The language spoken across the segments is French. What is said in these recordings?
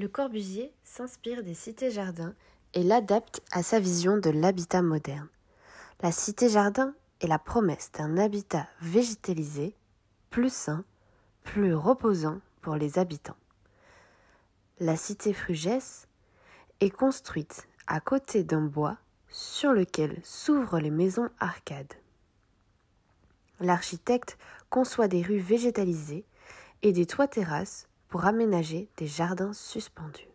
Le Corbusier s'inspire des cités-jardins et l'adapte à sa vision de l'habitat moderne. La cité-jardin est la promesse d'un habitat végétalisé, plus sain, plus reposant pour les habitants. La cité Frugès est construite à côté d'un bois sur lequel s'ouvrent les maisons arcades. L'architecte conçoit des rues végétalisées et des toits terrasses pour aménager des jardins suspendus.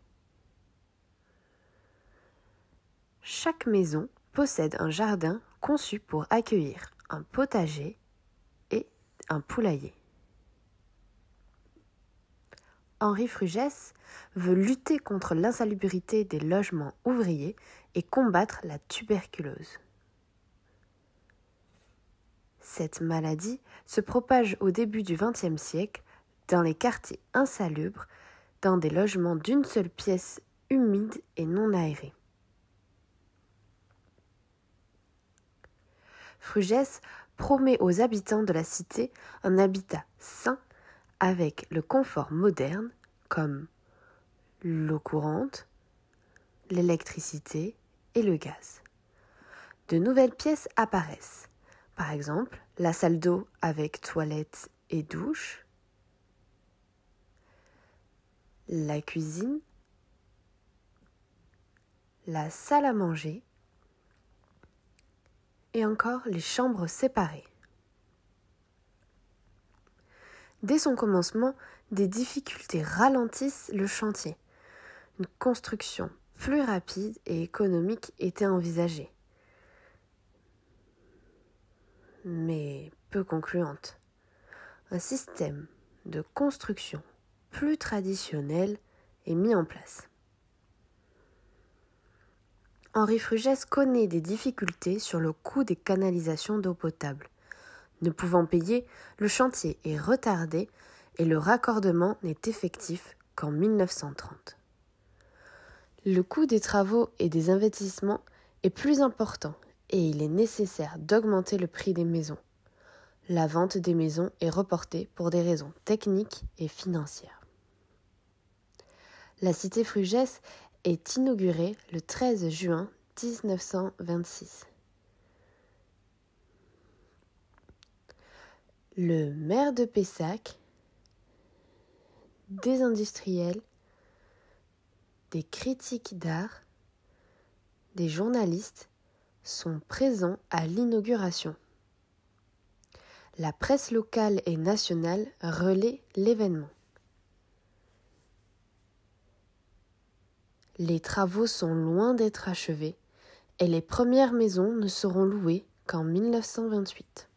Chaque maison possède un jardin conçu pour accueillir un potager et un poulailler. Henri Frugès veut lutter contre l'insalubrité des logements ouvriers et combattre la tuberculose. Cette maladie se propage au début du XXe siècle dans les quartiers insalubres, dans des logements d'une seule pièce humides et non aérée. Frugès promet aux habitants de la cité un habitat sain avec le confort moderne comme l'eau courante, l'électricité et le gaz. De nouvelles pièces apparaissent, par exemple la salle d'eau avec toilette et douche, la cuisine, la salle à manger et encore les chambres séparées. Dès son commencement, des difficultés ralentissent le chantier. Une construction plus rapide et économique était envisagée, mais peu concluante. Un système de construction plus traditionnel est mis en place. Henri Frugès connaît des difficultés sur le coût des canalisations d'eau potable. Ne pouvant payer, le chantier est retardé et le raccordement n'est effectif qu'en 1930. Le coût des travaux et des investissements est plus important et il est nécessaire d'augmenter le prix des maisons. La vente des maisons est reportée pour des raisons techniques et financières. La cité Frugès est inaugurée le 13 juin 1926. Le maire de Pessac, des industriels, des critiques d'art, des journalistes sont présents à l'inauguration. La presse locale et nationale relaie l'événement. Les travaux sont loin d'être achevés et les premières maisons ne seront louées qu'en 1928.